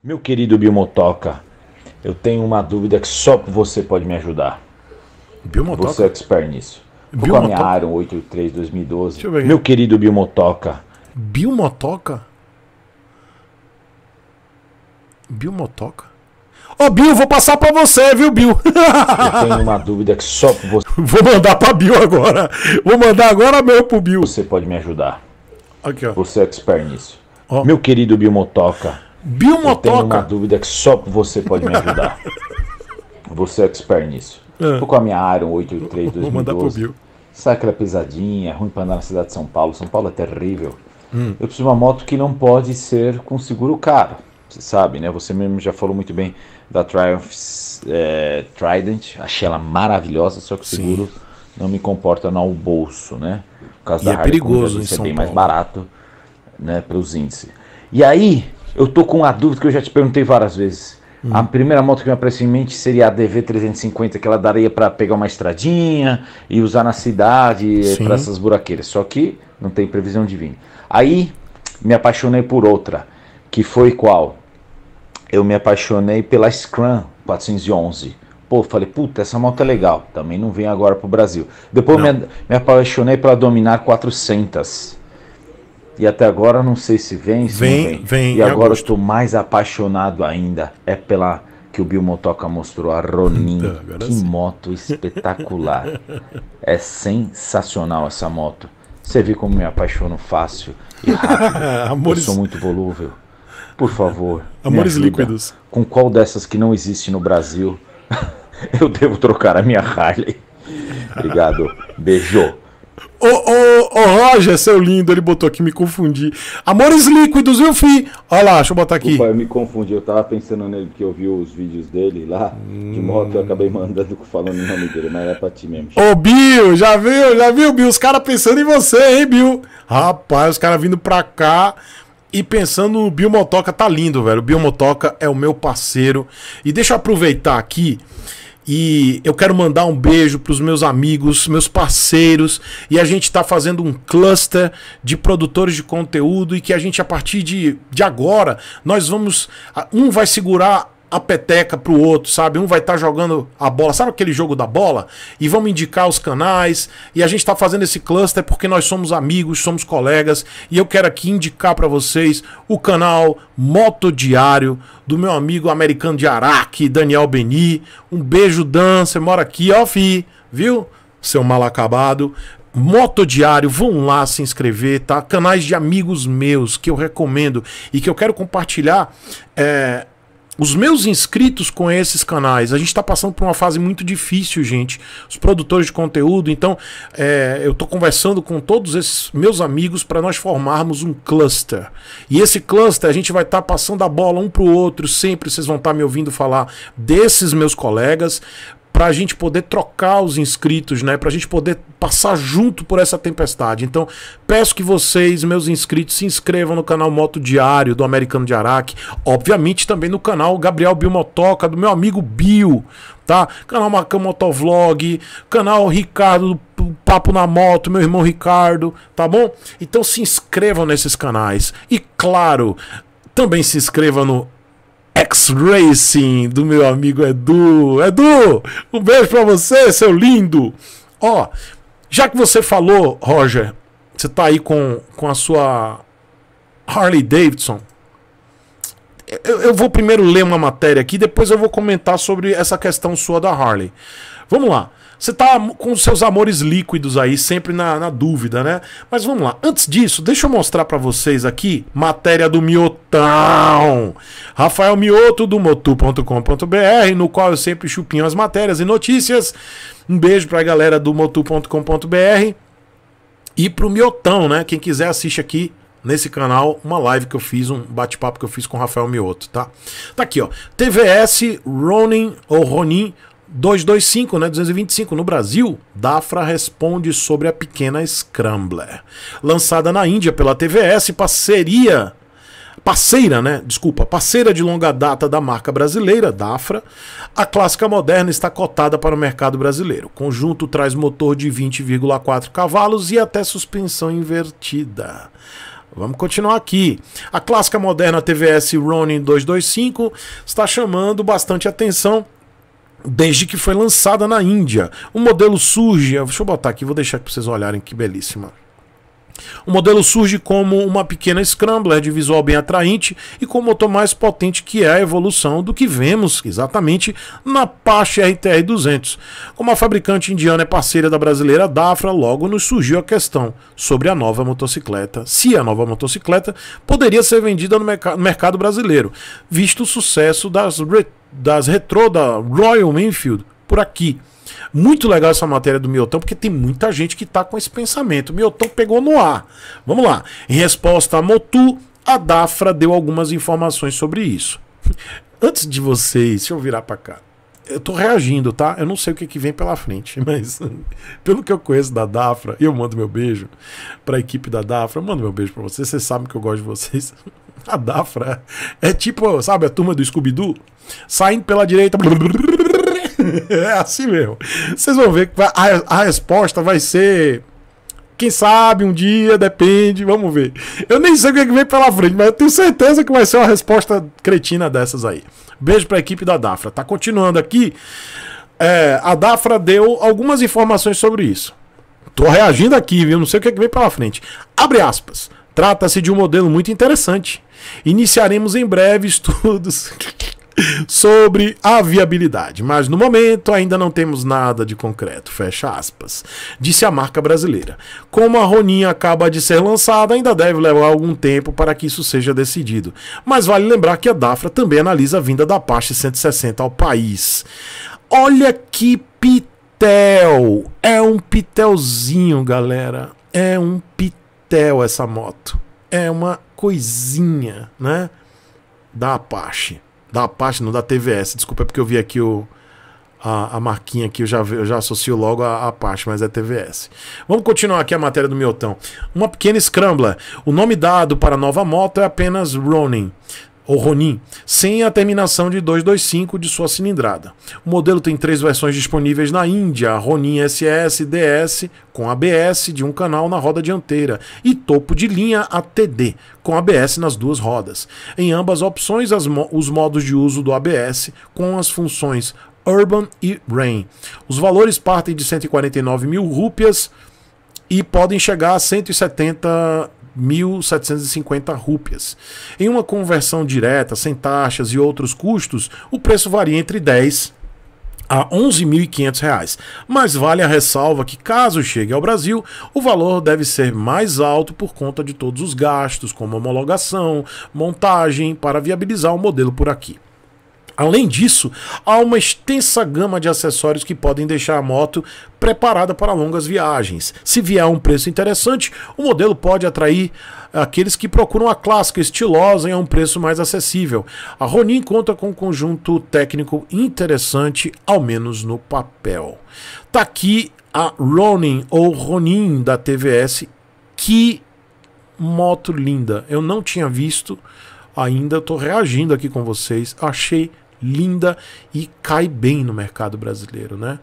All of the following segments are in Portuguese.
Meu querido Biomotoca, eu tenho uma dúvida que só você pode me ajudar. Bilmotoca? Você é expert nisso. Bilmotoca? com a minha 83 2012. Deixa eu ver Meu querido Biomotoca. Biomotoca? Biomotoca? Ô, oh, Bill, vou passar pra você, viu, Bill? eu tenho uma dúvida que só você... Vou mandar pra Bill agora. Vou mandar agora mesmo pro Bill. Você pode me ajudar. Aqui, ó. Você é expert nisso. Oh. Meu querido Biomotoca. Biomotoca. Eu tenho uma dúvida que só você pode me ajudar. você é expert nisso. É. Tô com a minha Iron 883 2012. Vou mandar pro Bill. Sabe aquela ruim para andar na cidade de São Paulo. São Paulo é terrível. Hum. Eu preciso de uma moto que não pode ser com seguro caro. Você sabe, né? Você mesmo já falou muito bem da Triumph é, Trident. Achei ela maravilhosa, só que o seguro Sim. não me comporta no bolso, né? Por causa e da é Harley, perigoso, disse, em é São é bem Paulo. mais barato, né? Para os índices. E aí, eu tô com uma dúvida que eu já te perguntei várias vezes. Hum. A primeira moto que me apareceu em mente seria a DV350, que ela daria para pegar uma estradinha e usar na cidade eh, para essas buraqueiras. Só que não tem previsão de vir. Aí me apaixonei por outra, que foi qual? Eu me apaixonei pela Scrum 411. Pô, falei, puta, essa moto é legal. Também não vem agora pro Brasil. Depois me, me apaixonei pela Dominar 400. E até agora não sei se vem, se vem, vem. vem. E agora estou mais apaixonado ainda. É pela que o Bill Motoca mostrou, a Ronin. que sim. moto espetacular. é sensacional essa moto. Você viu como me apaixono fácil e rápido. Amores... Eu sou muito volúvel. Por favor. Amores líquidos. Com qual dessas que não existe no Brasil eu devo trocar a minha Harley? Obrigado. Beijo. Ô, ô, ô, Roger, seu lindo, ele botou aqui, me confundi. Amores líquidos, viu, Fi? Olha lá, deixa eu botar aqui. Opa, eu me confundi, eu tava pensando nele, porque eu vi os vídeos dele lá, hum... de moto, eu acabei mandando, falando o nome dele, mas era pra ti mesmo. Ô, Bill, já viu, já viu, Bill? Os caras pensando em você, hein, Bill? Rapaz, os caras vindo pra cá, e pensando no Motoca tá lindo, velho. O Motoca é o meu parceiro. E deixa eu aproveitar aqui e eu quero mandar um beijo para os meus amigos, meus parceiros, e a gente está fazendo um cluster de produtores de conteúdo e que a gente a partir de, de agora nós vamos um vai segurar a peteca pro outro, sabe? Um vai estar tá jogando a bola, sabe aquele jogo da bola? E vamos indicar os canais. E a gente está fazendo esse cluster porque nós somos amigos, somos colegas. E eu quero aqui indicar para vocês o canal Moto Diário do meu amigo americano de Araque, Daniel Beni. Um beijo, Dan. Você mora aqui, ó, fi, viu? Seu mal acabado. Motodiário, vão lá se inscrever, tá? Canais de amigos meus que eu recomendo e que eu quero compartilhar é, os meus inscritos com esses canais, a gente está passando por uma fase muito difícil, gente. Os produtores de conteúdo, então é, eu estou conversando com todos esses meus amigos para nós formarmos um cluster. E esse cluster a gente vai estar tá passando a bola um para o outro, sempre vocês vão estar tá me ouvindo falar desses meus colegas, para a gente poder trocar os inscritos, né? Para a gente poder passar junto por essa tempestade. Então, peço que vocês, meus inscritos, se inscrevam no canal Moto Diário do Americano de Araque, obviamente também no canal Gabriel Bilmotoca, do meu amigo Bio, tá? Canal Macam Motovlog, canal Ricardo do Papo na Moto, meu irmão Ricardo, tá bom? Então se inscrevam nesses canais e claro, também se inscreva no X-Racing do meu amigo Edu. Edu, um beijo para você, seu lindo. Ó, já que você falou, Roger, você tá aí com, com a sua Harley Davidson. Eu, eu vou primeiro ler uma matéria aqui, depois eu vou comentar sobre essa questão sua da Harley. Vamos lá. Você tá com os seus amores líquidos aí, sempre na, na dúvida, né? Mas vamos lá. Antes disso, deixa eu mostrar para vocês aqui matéria do Miotão. Rafael Mioto do motu.com.br, no qual eu sempre chupinho as matérias e notícias. Um beijo pra galera do motu.com.br e pro Miotão, né? Quem quiser assiste aqui nesse canal uma live que eu fiz, um bate-papo que eu fiz com o Rafael Mioto, tá? Tá aqui, ó. TVS Ronin ou Ronin 225, né, 225 no Brasil, Dafra responde sobre a pequena Scrambler. Lançada na Índia pela TVS, parceria parceira, né? Desculpa, parceira de longa data da marca brasileira, Dafra, a clássica moderna está cotada para o mercado brasileiro. O conjunto traz motor de 20,4 cavalos e até suspensão invertida. Vamos continuar aqui. A clássica moderna TVS Ronin 225 está chamando bastante atenção desde que foi lançada na Índia. O modelo surge, deixa eu botar aqui, vou deixar para vocês olharem que belíssima. O modelo surge como uma pequena Scrambler de visual bem atraente e com motor mais potente que é a evolução do que vemos exatamente na Apache RTR 200. Como a fabricante indiana é parceira da brasileira Dafra, logo nos surgiu a questão sobre a nova motocicleta, se a nova motocicleta poderia ser vendida no mercado brasileiro, visto o sucesso das, re das retrô da Royal Enfield por aqui. Muito legal essa matéria do Miotão, porque tem muita gente que está com esse pensamento. O Miotão pegou no ar. Vamos lá. Em resposta a Motu, a Dafra deu algumas informações sobre isso. Antes de vocês, deixa eu virar para cá. Eu tô reagindo, tá? Eu não sei o que, que vem pela frente, mas pelo que eu conheço da Dafra, eu mando meu beijo para a equipe da Dafra, eu mando meu beijo para vocês, vocês sabem que eu gosto de vocês. A Dafra é tipo, sabe, a turma do Scooby-Doo saindo pela direita. é assim mesmo. Vocês vão ver que vai, a, a resposta vai ser. Quem sabe, um dia, depende, vamos ver. Eu nem sei o que, é que vem pela frente, mas eu tenho certeza que vai ser uma resposta cretina dessas aí. Beijo pra equipe da Dafra. Tá continuando aqui. É, a Dafra deu algumas informações sobre isso. Tô reagindo aqui, viu? Não sei o que, é que vem pela frente. Abre aspas. Trata-se de um modelo muito interessante. Iniciaremos em breve estudos. sobre a viabilidade, mas no momento ainda não temos nada de concreto, fecha aspas. Disse a marca brasileira. Como a Roninha acaba de ser lançada, ainda deve levar algum tempo para que isso seja decidido. Mas vale lembrar que a Dafra também analisa a vinda da Apache 160 ao país. Olha que pitel! É um pitelzinho, galera. É um pitel essa moto. É uma coisinha, né? Da Apache da parte não, da TVS. Desculpa, é porque eu vi aqui o, a, a marquinha aqui, eu já, eu já associo logo a, a mas é TVS. Vamos continuar aqui a matéria do Miotão. Uma pequena scrambler O nome dado para a nova moto é apenas Ronin ou Ronin, sem a terminação de 225 de sua cilindrada. O modelo tem três versões disponíveis na Índia: a Ronin SS, DS com ABS de um canal na roda dianteira e topo de linha ATD com ABS nas duas rodas. Em ambas opções, mo os modos de uso do ABS com as funções Urban e Rain. Os valores partem de 149 mil rúpias e podem chegar a 170 1.750 rúpias. Em uma conversão direta, sem taxas e outros custos, o preço varia entre 10 a R$ 11.500, mas vale a ressalva que caso chegue ao Brasil, o valor deve ser mais alto por conta de todos os gastos, como homologação, montagem, para viabilizar o modelo por aqui. Além disso, há uma extensa gama de acessórios que podem deixar a moto preparada para longas viagens. Se vier a um preço interessante, o modelo pode atrair aqueles que procuram a clássica estilosa e a um preço mais acessível. A Ronin conta com um conjunto técnico interessante, ao menos no papel. Tá aqui a Ronin ou Ronin da TVS, que moto linda. Eu não tinha visto ainda, estou reagindo aqui com vocês. Achei linda e cai bem no mercado brasileiro, né?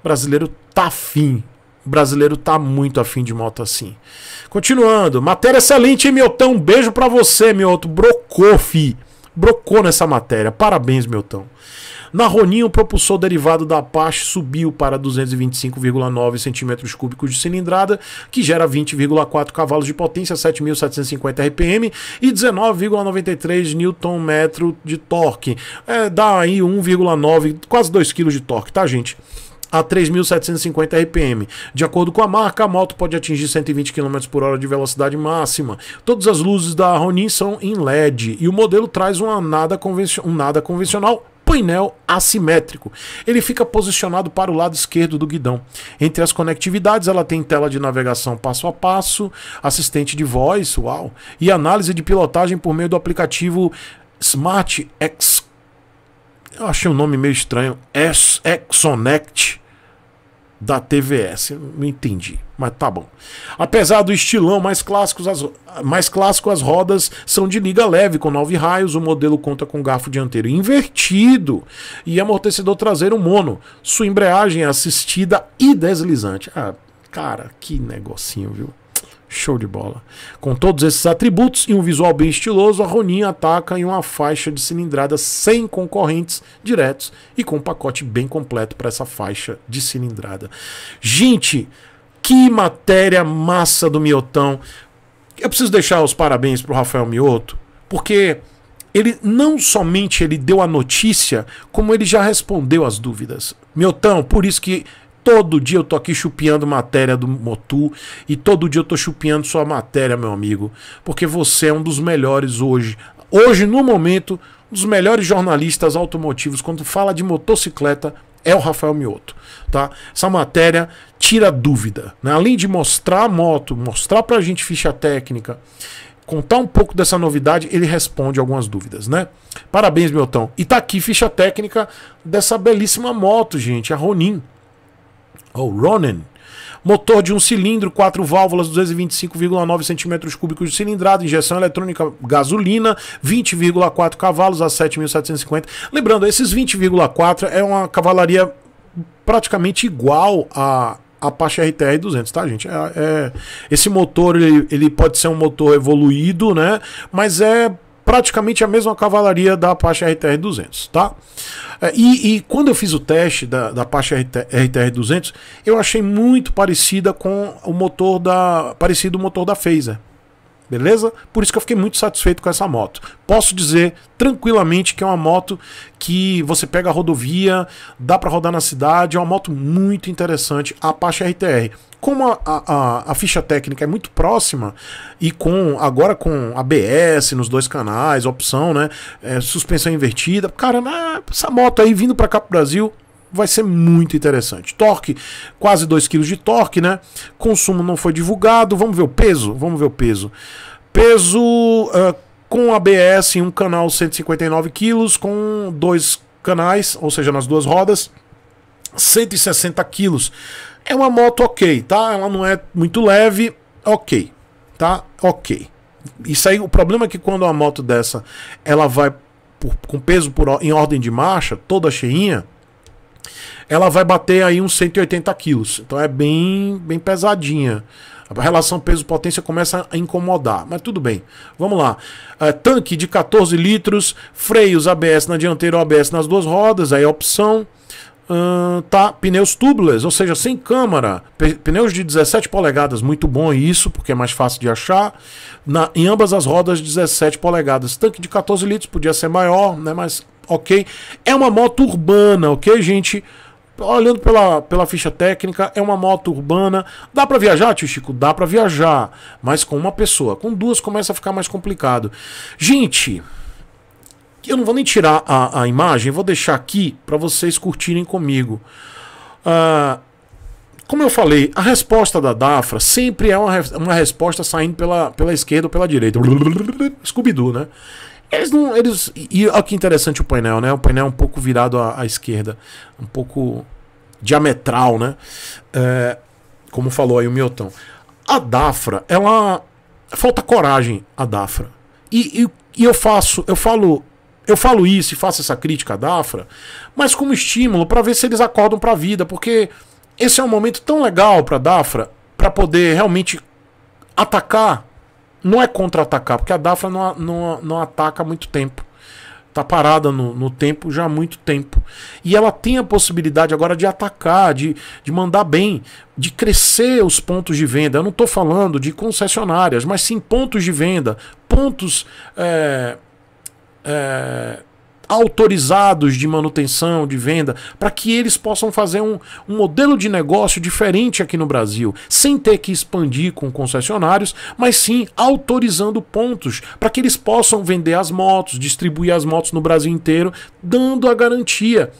O brasileiro tá afim. O brasileiro tá muito afim de moto assim. Continuando, matéria excelente, hein, Milton? Um beijo para você, outro. Brocou, fi. Brocou nessa matéria. Parabéns, Milton. Na Ronin, o propulsor derivado da Apache subiu para 225,9 centímetros cúbicos de cilindrada, que gera 20,4 cavalos de potência, 7.750 RPM e 19,93 Nm de torque. É, dá aí 1,9, quase 2 kg de torque, tá, gente? a 3.750 RPM. De acordo com a marca, a moto pode atingir 120 km por hora de velocidade máxima. Todas as luzes da Ronin são em LED e o modelo traz uma nada um nada convencional painel assimétrico. Ele fica posicionado para o lado esquerdo do guidão. Entre as conectividades, ela tem tela de navegação passo a passo, assistente de voz, uau, e análise de pilotagem por meio do aplicativo Smart X. Eu achei um nome meio estranho. Exonect da TVS. Não entendi, mas tá bom. Apesar do estilão mais clássico, as, mais clássico, as rodas são de liga leve, com nove raios. O modelo conta com garfo dianteiro invertido e amortecedor traseiro mono. Sua embreagem é assistida e deslizante. Ah, cara, que negocinho, viu? Show de bola. Com todos esses atributos e um visual bem estiloso, a Ronin ataca em uma faixa de cilindrada sem concorrentes diretos e com um pacote bem completo para essa faixa de cilindrada. Gente, que matéria massa do Miotão. Eu preciso deixar os parabéns para o Rafael Mioto, porque ele não somente ele deu a notícia, como ele já respondeu as dúvidas. Miotão, por isso que Todo dia eu tô aqui chupiando matéria do Motu e todo dia eu tô chupiando sua matéria, meu amigo, porque você é um dos melhores hoje. Hoje, no momento, um dos melhores jornalistas automotivos quando fala de motocicleta é o Rafael Mioto, tá? Essa matéria tira dúvida, né? Além de mostrar a moto, mostrar pra gente ficha técnica, contar um pouco dessa novidade, ele responde algumas dúvidas, né? Parabéns, Milton. E tá aqui ficha técnica dessa belíssima moto, gente, a Ronin, ou oh, Ronin, motor de um cilindro, quatro válvulas, 225,9 centímetros cúbicos de cilindrada, injeção eletrônica gasolina, 20,4 cavalos a 7.750. Lembrando, esses 20,4 é uma cavalaria praticamente igual a Apache RTR 200, tá, gente? É, é, esse motor ele, ele pode ser um motor evoluído, né? Mas é praticamente a mesma cavalaria da Apache RTR-200, tá? É, e, e, quando eu fiz o teste da, da Apache RTR-200, eu achei muito parecida com o motor da... parecido o motor da Phaser beleza? Por isso que eu fiquei muito satisfeito com essa moto. Posso dizer tranquilamente que é uma moto que você pega a rodovia, dá para rodar na cidade, é uma moto muito interessante, a Apache RTR. Como a, a, a, ficha técnica é muito próxima e com agora com ABS nos dois canais, opção, né, é, suspensão invertida, cara, né, essa moto aí vindo para cá pro Brasil vai ser muito interessante. Torque, quase 2 kg de torque, né? Consumo não foi divulgado. Vamos ver o peso? Vamos ver o peso. Peso uh, com ABS, um canal 159 kg, com dois canais, ou seja, nas duas rodas, 160 kg. É uma moto ok, tá? Ela não é muito leve, ok, tá? Ok. Isso aí, o problema é que quando uma moto dessa, ela vai por, com peso por, em ordem de marcha, toda cheinha, ela vai bater aí uns 180 quilos. Então é bem, bem pesadinha. A relação peso-potência começa a incomodar. Mas tudo bem. Vamos lá. É, tanque de 14 litros, freios ABS na dianteira ABS nas duas rodas, aí a é opção. Uh, tá, pneus tubulares, ou seja, sem câmara, pneus de 17 polegadas, muito bom isso, porque é mais fácil de achar. Na, em ambas as rodas, 17 polegadas. Tanque de 14 litros, podia ser maior, né? Mas ok. É uma moto urbana, ok, gente? olhando pela, pela ficha técnica, é uma moto urbana. Dá para viajar, tio Chico? Dá para viajar, mas com uma pessoa. Com duas começa a ficar mais complicado. Gente, eu não vou nem tirar a, a imagem, vou deixar aqui para vocês curtirem comigo. Uh, como eu falei, a resposta da Dafra sempre é uma, uma resposta saindo pela, pela esquerda ou pela direita. Scooby-Doo, né? Eles não. Eles, e olha que interessante o painel, né? O painel é um pouco virado à, à esquerda, um pouco diametral, né? É, como falou aí o Milton. A Dafra, ela. Falta coragem a Dafra. E, e, e eu faço, eu falo. Eu falo isso e faço essa crítica à Dafra, mas como estímulo para ver se eles acordam para a vida, porque esse é um momento tão legal para Dafra para poder realmente atacar não é contra-atacar, porque a Dafra não, não, não ataca há muito tempo. Tá parada no, no tempo já há muito tempo. E ela tem a possibilidade agora de atacar, de, de mandar bem, de crescer os pontos de venda. Eu não estou falando de concessionárias, mas sim pontos de venda, pontos. É, é, autorizados de manutenção, de venda, para que eles possam fazer um, um modelo de negócio diferente aqui no Brasil, sem ter que expandir com concessionários, mas sim autorizando pontos para que eles possam vender as motos, distribuir as motos no Brasil inteiro, dando a garantia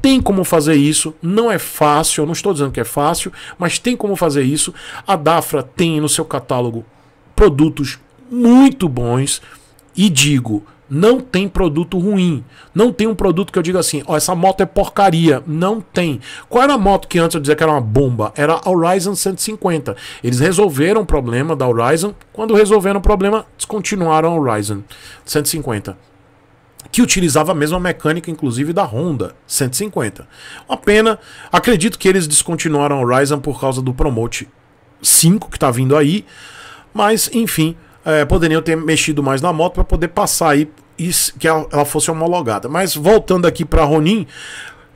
tem como fazer isso, não é fácil, eu não estou dizendo que é fácil, mas tem como fazer isso. A Dafra tem no seu catálogo produtos muito bons e digo, não tem produto ruim. Não tem um produto que eu diga assim, ó, essa moto é porcaria. Não tem. Qual era a moto que antes eu dizia que era uma bomba? Era a Horizon 150. Eles resolveram o problema da Horizon. Quando resolveram o problema, descontinuaram a Horizon 150 que utilizava a mesma mecânica, inclusive, da Honda 150. Uma pena, acredito que eles descontinuaram a Horizon por causa do Promote 5 que está vindo aí, mas enfim, é, poderiam ter mexido mais na moto para poder passar aí que ela, fosse homologada. Mas voltando aqui para Ronin,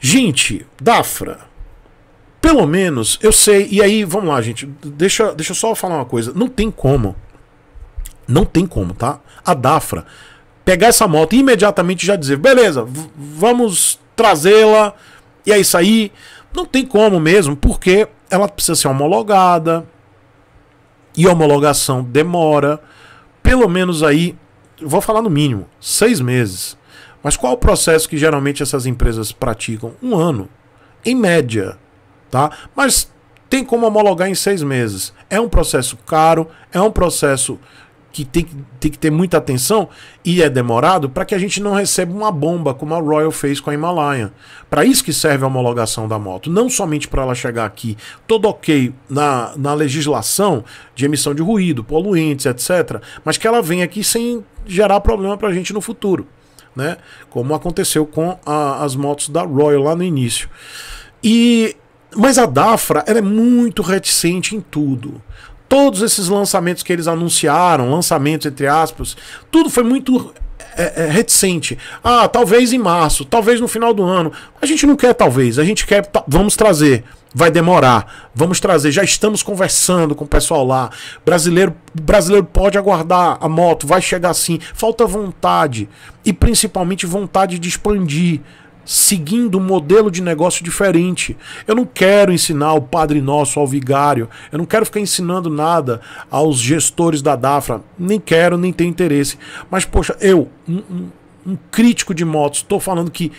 gente, Dafra, pelo menos eu sei. E aí, vamos lá, gente, deixa, deixa eu só falar uma coisa. Não tem como, não tem como, tá? A Dafra pegar essa moto e imediatamente já dizer, beleza, vamos trazê-la e é isso aí. Não tem como mesmo, porque ela precisa ser homologada e homologação demora. Pelo menos aí vou falar no mínimo, seis meses. Mas qual o processo que geralmente essas empresas praticam? Um ano, em média, tá? Mas tem como homologar em seis meses. É um processo caro, é um processo que tem, tem que ter muita atenção e é demorado para que a gente não receba uma bomba como a Royal fez com a Himalayan. Para isso que serve a homologação da moto, não somente para ela chegar aqui todo ok na, na legislação de emissão de ruído, poluentes, etc., mas que ela venha aqui sem gerar problema para a gente no futuro, né? Como aconteceu com a, as motos da Royal lá no início. E mas a Dafra ela é muito reticente em tudo todos esses lançamentos que eles anunciaram, lançamentos entre aspas, tudo foi muito é, é, reticente. Ah, talvez em março, talvez no final do ano. A gente não quer talvez, a gente quer tá, vamos trazer. Vai demorar. Vamos trazer. Já estamos conversando com o pessoal lá. Brasileiro, brasileiro pode aguardar a moto, vai chegar assim. Falta vontade e principalmente vontade de expandir seguindo um modelo de negócio diferente. Eu não quero ensinar o Padre Nosso ao vigário, eu não quero ficar ensinando nada aos gestores da Dafra, nem quero, nem tenho interesse. Mas, poxa, eu, um, um crítico de motos, estou falando que.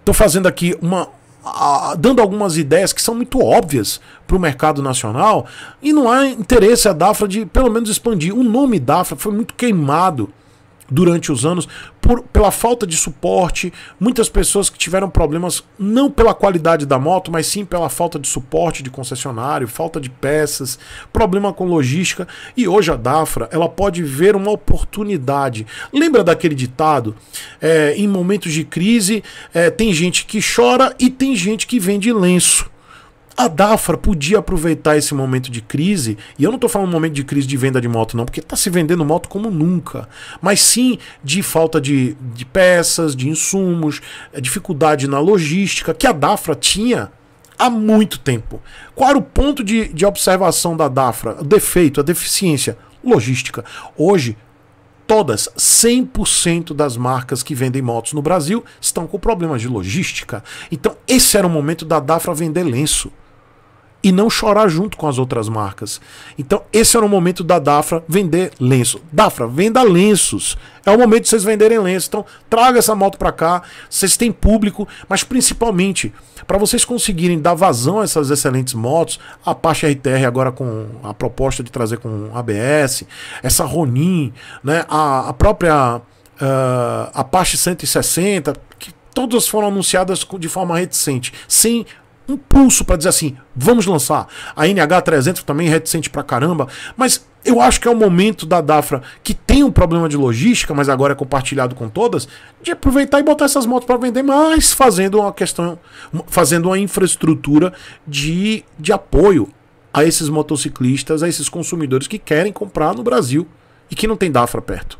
Estou fazendo aqui uma, dando algumas ideias que são muito óbvias para o mercado nacional e não há interesse a Dafra de pelo menos expandir. O nome Dafra foi muito queimado durante os anos por, pela falta de suporte. Muitas pessoas que tiveram problemas não pela qualidade da moto, mas sim pela falta de suporte de concessionário, falta de peças, problema com logística. E hoje a Dafra ela pode ver uma oportunidade. Lembra daquele ditado? É, em momentos de crise é, tem gente que chora e tem gente que vende lenço. A Dafra podia aproveitar esse momento de crise, e eu não estou falando momento de crise de venda de moto, não, porque está se vendendo moto como nunca, mas sim de falta de, de peças, de insumos, eh, dificuldade na logística que a Dafra tinha há muito tempo. Qual era o ponto de, de observação da Dafra? O defeito, a deficiência logística. Hoje, todas, 100% das marcas que vendem motos no Brasil estão com problemas de logística. Então, esse era o momento da Dafra vender lenço e não chorar junto com as outras marcas. Então, esse era o momento da Dafra vender lenço. Dafra, venda lenços. É o momento de vocês venderem lenço. Então, traga essa moto para cá. Vocês têm público, mas principalmente para vocês conseguirem dar vazão a essas excelentes motos, a Apache RTR agora com a proposta de trazer com ABS, essa Ronin, né, a, a própria uh, Apache 160, que todas foram anunciadas de forma reticente, sem impulso para dizer assim, vamos lançar. A NH300 também é reticente para caramba, mas eu acho que é o momento da Dafra, que tem um problema de logística, mas agora é compartilhado com todas, de aproveitar e botar essas motos para vender, mais fazendo uma questão, fazendo uma infraestrutura de, de apoio a esses motociclistas, a esses consumidores que querem comprar no Brasil e que não tem Dafra perto.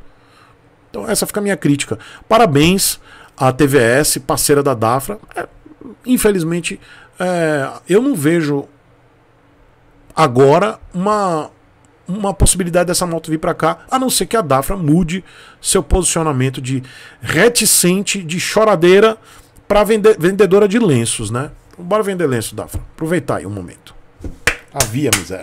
Então essa fica a minha crítica. Parabéns à TVS, parceira da Dafra. É, infelizmente é, eu não vejo agora uma, uma possibilidade dessa moto vir para cá, a não ser que a Dafra mude seu posicionamento de reticente, de choradeira, para vende vendedora de lenços, né? Então, bora vender lenço, Dafra. Aproveitar aí um momento. Havia miséria.